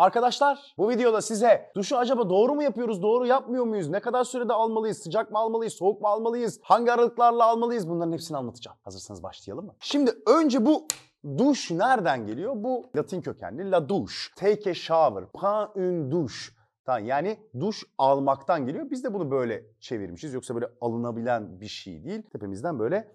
Arkadaşlar bu videoda size duşu acaba doğru mu yapıyoruz, doğru yapmıyor muyuz? Ne kadar sürede almalıyız? Sıcak mı almalıyız, soğuk mu almalıyız? Hangi aralıklarla almalıyız? Bunların hepsini anlatacağım. Hazırsanız başlayalım mı? Şimdi önce bu duş nereden geliyor? Bu Latin kökenli la duş. Take a shower, prend une douche. Tamam, yani duş almaktan geliyor. Biz de bunu böyle çevirmişiz. Yoksa böyle alınabilen bir şey değil. Tepemizden böyle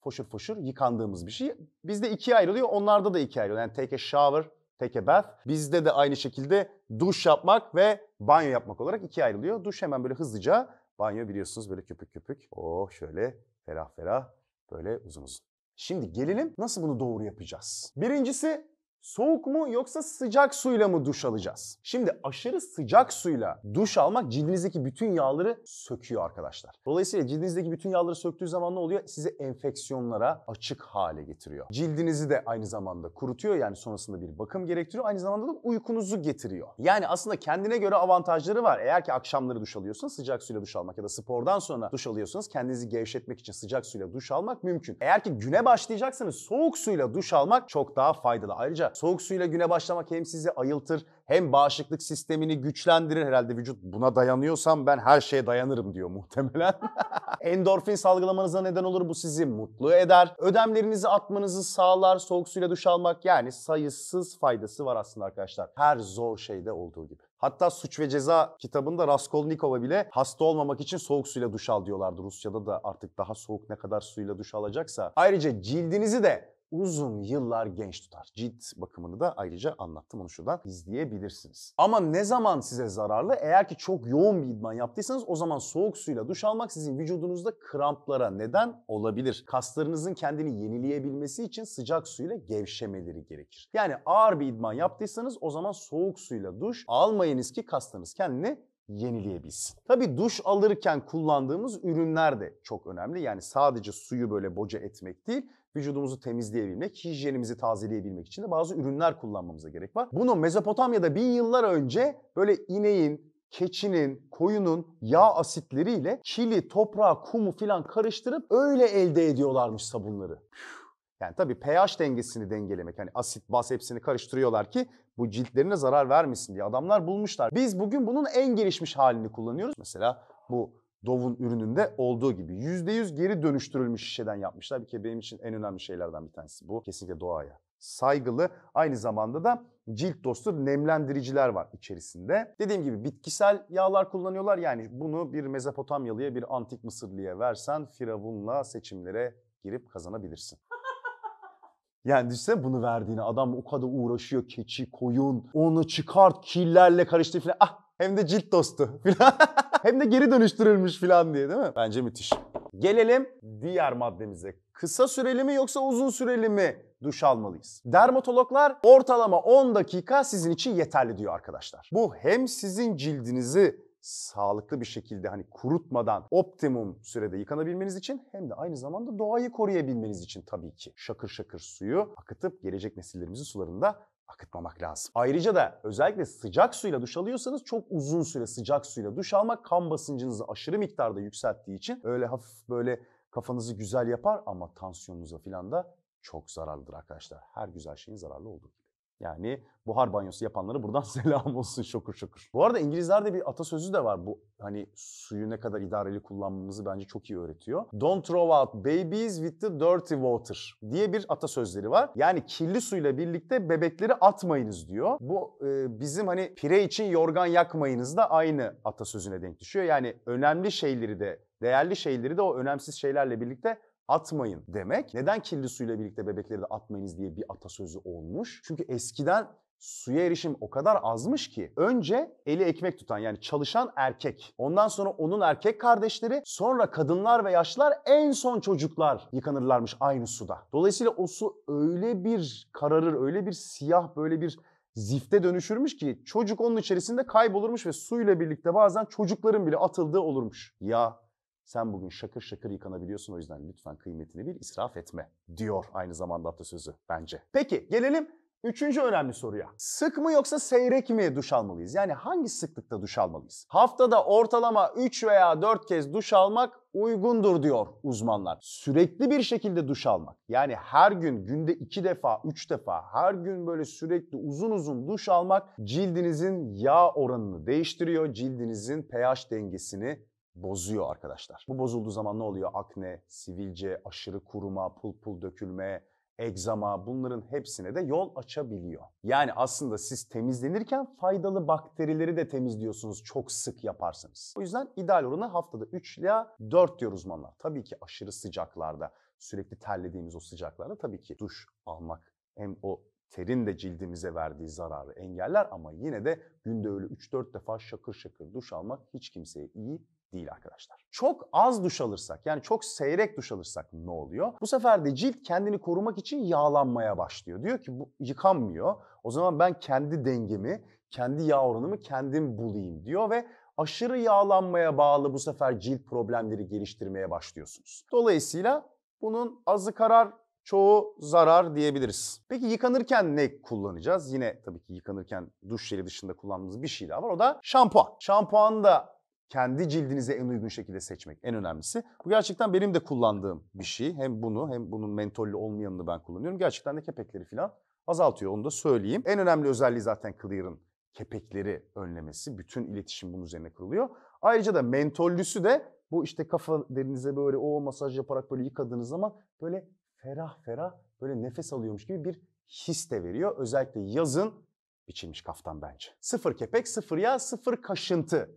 foşur foşur yıkandığımız bir şey. Bizde ikiye ayrılıyor. Onlarda da ikiye ayrılıyor. Yani take a shower, teke Bizde de aynı şekilde duş yapmak ve banyo yapmak olarak ikiye ayrılıyor. Duş hemen böyle hızlıca, banyo biliyorsunuz böyle köpük köpük. Oh şöyle ferah ferah böyle uzun uzun. Şimdi gelelim nasıl bunu doğru yapacağız. Birincisi Soğuk mu yoksa sıcak suyla mı duş alacağız? Şimdi aşırı sıcak suyla duş almak cildinizdeki bütün yağları söküyor arkadaşlar. Dolayısıyla cildinizdeki bütün yağları söktüğü zaman ne oluyor? Sizi enfeksiyonlara açık hale getiriyor. Cildinizi de aynı zamanda kurutuyor yani sonrasında bir bakım gerektiriyor. Aynı zamanda da uykunuzu getiriyor. Yani aslında kendine göre avantajları var. Eğer ki akşamları duş alıyorsanız sıcak suyla duş almak ya da spordan sonra duş alıyorsanız kendinizi gevşetmek için sıcak suyla duş almak mümkün. Eğer ki güne başlayacaksanız soğuk suyla duş almak çok daha faydalı. Ayrıca soğuk suyla güne başlamak hem sizi ayıltır hem bağışıklık sistemini güçlendirir herhalde vücut. Buna dayanıyorsam ben her şeye dayanırım diyor muhtemelen. Endorfin salgılamanıza neden olur bu sizi mutlu eder. Ödemlerinizi atmanızı sağlar. Soğuk suyla duş almak yani sayısız faydası var aslında arkadaşlar. Her zor şeyde olduğu gibi. Hatta Suç ve Ceza kitabında Raskolnikova bile hasta olmamak için soğuk suyla duş al diyorlardı. Rusya'da da artık daha soğuk ne kadar suyla duş alacaksa. Ayrıca cildinizi de uzun yıllar genç tutar. Cilt bakımını da ayrıca anlattım onu şuradan izleyebilirsiniz. Ama ne zaman size zararlı? Eğer ki çok yoğun bir idman yaptıysanız o zaman soğuk suyla duş almak sizin vücudunuzda kramplara neden olabilir. Kaslarınızın kendini yenileyebilmesi için sıcak suyla gevşemeleri gerekir. Yani ağır bir idman yaptıysanız o zaman soğuk suyla duş almayınız ki kaslarınız kendini yenileyebilsin. Tabi duş alırken kullandığımız ürünler de çok önemli. Yani sadece suyu böyle boca etmek değil, vücudumuzu temizleyebilmek, hijyenimizi tazeleyebilmek için de bazı ürünler kullanmamıza gerek var. Bunu Mezopotamya'da bin yıllar önce böyle ineğin, keçinin, koyunun yağ asitleriyle çili, toprağı, kumu filan karıştırıp öyle elde ediyorlarmış sabunları. Yani tabii pH dengesini dengelemek. Hani asit, baz hepsini karıştırıyorlar ki bu ciltlerine zarar vermesin diye adamlar bulmuşlar. Biz bugün bunun en gelişmiş halini kullanıyoruz. Mesela bu Dove'un ürününde olduğu gibi. %100 geri dönüştürülmüş şişeden yapmışlar. Bir kere benim için en önemli şeylerden bir tanesi bu. Kesinlikle doğaya saygılı aynı zamanda da cilt dostu nemlendiriciler var içerisinde. Dediğim gibi bitkisel yağlar kullanıyorlar. Yani bunu bir Mezopotamyalıya, bir antik Mısırlıya versen firavunla seçimlere girip kazanabilirsin. Yani düşünsene bunu verdiğini adam o kadar uğraşıyor keçi koyun onu çıkart killerle karıştır filan ah hem de cilt dostu filan. Hem de geri dönüştürülmüş falan diye değil mi? Bence müthiş. Gelelim diğer maddemize. Kısa süreli mi yoksa uzun süreli mi duş almalıyız. Dermatologlar ortalama 10 dakika sizin için yeterli diyor arkadaşlar. Bu hem sizin cildinizi sağlıklı bir şekilde hani kurutmadan optimum sürede yıkanabilmeniz için hem de aynı zamanda doğayı koruyabilmeniz için tabii ki. Şakır şakır suyu akıtıp gelecek nesillerimizin sularında akıtmamak lazım. Ayrıca da özellikle sıcak suyla duş alıyorsanız çok uzun süre sıcak suyla duş almak kan basıncınızı aşırı miktarda yükselttiği için öyle hafif böyle kafanızı güzel yapar ama tansiyonunuza filan da çok zararlıdır arkadaşlar. Her güzel şeyin zararlı olduğu yani buhar banyosu yapanlara buradan selam olsun şokur şokur. Bu arada İngilizlerde bir atasözü de var bu hani suyu ne kadar idareli kullanmamızı bence çok iyi öğretiyor. Don't throw out babies with the dirty water diye bir atasözleri var. Yani kirli suyla birlikte bebekleri atmayınız diyor. Bu e, bizim hani pire için yorgan yakmayınız da aynı atasözüne denk düşüyor. Yani önemli şeyleri de değerli şeyleri de o önemsiz şeylerle birlikte atmayın demek. Neden kirli suyla birlikte bebekleri de atmayınız diye bir atasözü olmuş? Çünkü eskiden suya erişim o kadar azmış ki önce eli ekmek tutan yani çalışan erkek ondan sonra onun erkek kardeşleri sonra kadınlar ve yaşlar en son çocuklar yıkanırlarmış aynı suda. Dolayısıyla o su öyle bir kararır öyle bir siyah böyle bir zifte dönüşürmüş ki çocuk onun içerisinde kaybolurmuş ve suyla birlikte bazen çocukların bile atıldığı olurmuş. Ya sen bugün şakır şakır yıkanabiliyorsun o yüzden lütfen kıymetini bil, israf etme diyor aynı zamanda atasözü bence. Peki gelelim Üçüncü önemli soruya. Sık mı yoksa seyrek mi duş almalıyız? Yani hangi sıklıkta duş almalıyız? Haftada ortalama 3 veya 4 kez duş almak uygundur diyor uzmanlar. Sürekli bir şekilde duş almak. Yani her gün günde 2 defa, 3 defa her gün böyle sürekli uzun uzun duş almak cildinizin yağ oranını değiştiriyor. Cildinizin pH dengesini bozuyor arkadaşlar. Bu bozulduğu zaman ne oluyor? Akne, sivilce, aşırı kuruma, pul pul dökülme, egzama bunların hepsine de yol açabiliyor. Yani aslında siz temizlenirken faydalı bakterileri de temizliyorsunuz çok sık yaparsanız. O yüzden ideal oranı haftada 3 ila 4 diyor uzmanlar. Tabii ki aşırı sıcaklarda sürekli terlediğimiz o sıcaklarda tabii ki duş almak hem o terin de cildimize verdiği zararı engeller ama yine de günde öyle 3-4 defa şakır şakır duş almak hiç kimseye iyi değil arkadaşlar. Çok az duş alırsak yani çok seyrek duş alırsak ne oluyor? Bu sefer de cilt kendini korumak için yağlanmaya başlıyor. Diyor ki bu yıkanmıyor. O zaman ben kendi dengemi, kendi yağ oranımı kendim bulayım diyor ve aşırı yağlanmaya bağlı bu sefer cilt problemleri geliştirmeye başlıyorsunuz. Dolayısıyla bunun azı karar, çoğu zarar diyebiliriz. Peki yıkanırken ne kullanacağız? Yine tabii ki yıkanırken duş jeli dışında kullandığımız bir şey daha var. O da şampuan. Şampuan da kendi cildinize en uygun şekilde seçmek en önemlisi. Bu gerçekten benim de kullandığım bir şey. Hem bunu hem bunun mentollü olmayanını ben kullanıyorum. Gerçekten de kepekleri falan azaltıyor onu da söyleyeyim. En önemli özelliği zaten Clear'ın kepekleri önlemesi. Bütün iletişim bunun üzerine kuruluyor. Ayrıca da mentollüsü de bu işte kafa derinize böyle o masaj yaparak böyle yıkadığınız zaman böyle ferah ferah böyle nefes alıyormuş gibi bir his de veriyor. Özellikle yazın biçilmiş kaftan bence. Sıfır kepek, sıfır yağ, sıfır kaşıntı.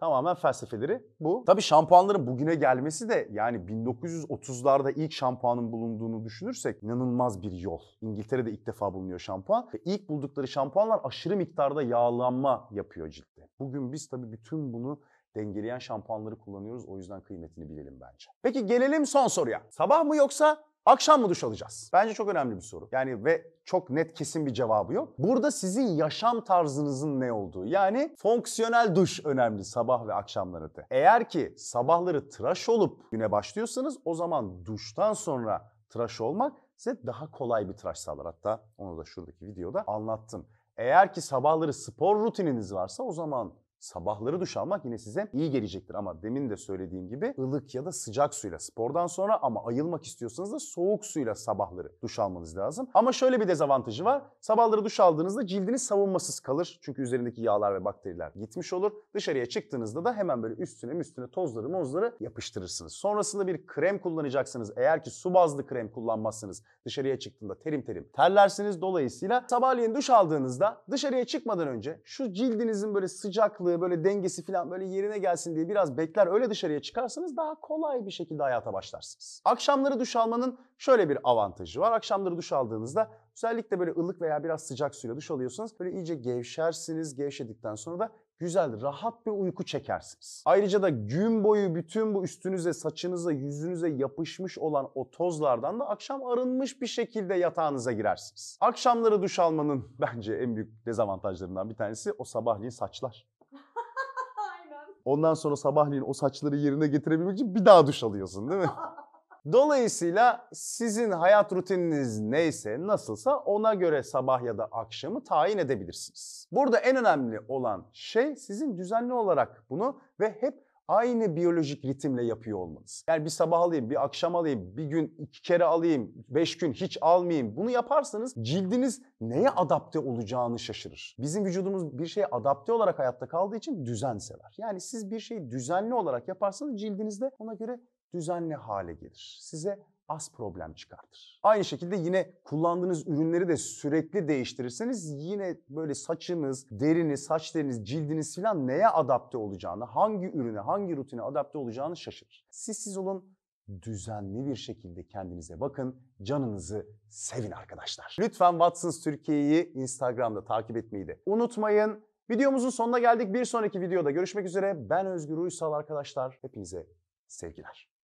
Tamamen felsefeleri bu. Tabii şampuanların bugüne gelmesi de yani 1930'larda ilk şampuanın bulunduğunu düşünürsek inanılmaz bir yol. İngiltere'de ilk defa bulunuyor şampuan. Ve ilk buldukları şampuanlar aşırı miktarda yağlanma yapıyor ciltte. Bugün biz tabii bütün bunu dengeleyen şampuanları kullanıyoruz. O yüzden kıymetini bilelim bence. Peki gelelim son soruya. Sabah mı yoksa Akşam mı duş alacağız? Bence çok önemli bir soru. Yani ve çok net kesin bir cevabı yok. Burada sizin yaşam tarzınızın ne olduğu yani fonksiyonel duş önemli sabah ve akşamları da. Eğer ki sabahları tıraş olup güne başlıyorsanız o zaman duştan sonra tıraş olmak size daha kolay bir tıraş sağlar. Hatta onu da şuradaki videoda anlattım. Eğer ki sabahları spor rutininiz varsa o zaman Sabahları duş almak yine size iyi gelecektir ama demin de söylediğim gibi ılık ya da sıcak suyla spordan sonra ama ayılmak istiyorsanız da soğuk suyla sabahları duş almanız lazım. Ama şöyle bir dezavantajı var. Sabahları duş aldığınızda cildiniz savunmasız kalır. Çünkü üzerindeki yağlar ve bakteriler gitmiş olur. Dışarıya çıktığınızda da hemen böyle üstüne üstüne tozları mozları yapıştırırsınız. Sonrasında bir krem kullanacaksınız. Eğer ki su bazlı krem kullanmazsanız dışarıya çıktığında terim terim terlersiniz. Dolayısıyla sabahleyin duş aldığınızda dışarıya çıkmadan önce şu cildinizin böyle sıcaklığı rahatlığı böyle dengesi falan böyle yerine gelsin diye biraz bekler öyle dışarıya çıkarsanız daha kolay bir şekilde hayata başlarsınız. Akşamları duş almanın şöyle bir avantajı var. Akşamları duş aldığınızda özellikle böyle ılık veya biraz sıcak suyla duş alıyorsanız böyle iyice gevşersiniz. Gevşedikten sonra da güzel, rahat bir uyku çekersiniz. Ayrıca da gün boyu bütün bu üstünüze, saçınıza, yüzünüze yapışmış olan o tozlardan da akşam arınmış bir şekilde yatağınıza girersiniz. Akşamları duş almanın bence en büyük dezavantajlarından bir tanesi o sabahleyin saçlar. Ondan sonra sabahleyin o saçları yerine getirebilmek için bir daha duş alıyorsun değil mi? Dolayısıyla sizin hayat rutininiz neyse, nasılsa ona göre sabah ya da akşamı tayin edebilirsiniz. Burada en önemli olan şey sizin düzenli olarak bunu ve hep aynı biyolojik ritimle yapıyor olmanız. Yani bir sabah alayım, bir akşam alayım, bir gün iki kere alayım, beş gün hiç almayayım. Bunu yaparsanız cildiniz neye adapte olacağını şaşırır. Bizim vücudumuz bir şeye adapte olarak hayatta kaldığı için düzen sever. Yani siz bir şeyi düzenli olarak yaparsanız cildinizde ona göre düzenli hale gelir. Size az problem çıkartır. Aynı şekilde yine kullandığınız ürünleri de sürekli değiştirirseniz yine böyle saçınız, deriniz, saç deriniz, cildiniz filan neye adapte olacağını, hangi ürüne, hangi rutine adapte olacağını şaşırır. Siz siz olun, düzenli bir şekilde kendinize bakın, canınızı sevin arkadaşlar. Lütfen Watsons Türkiye'yi Instagram'da takip etmeyi de unutmayın. Videomuzun sonuna geldik. Bir sonraki videoda görüşmek üzere. Ben Özgür Uysal arkadaşlar. Hepinize sevgiler.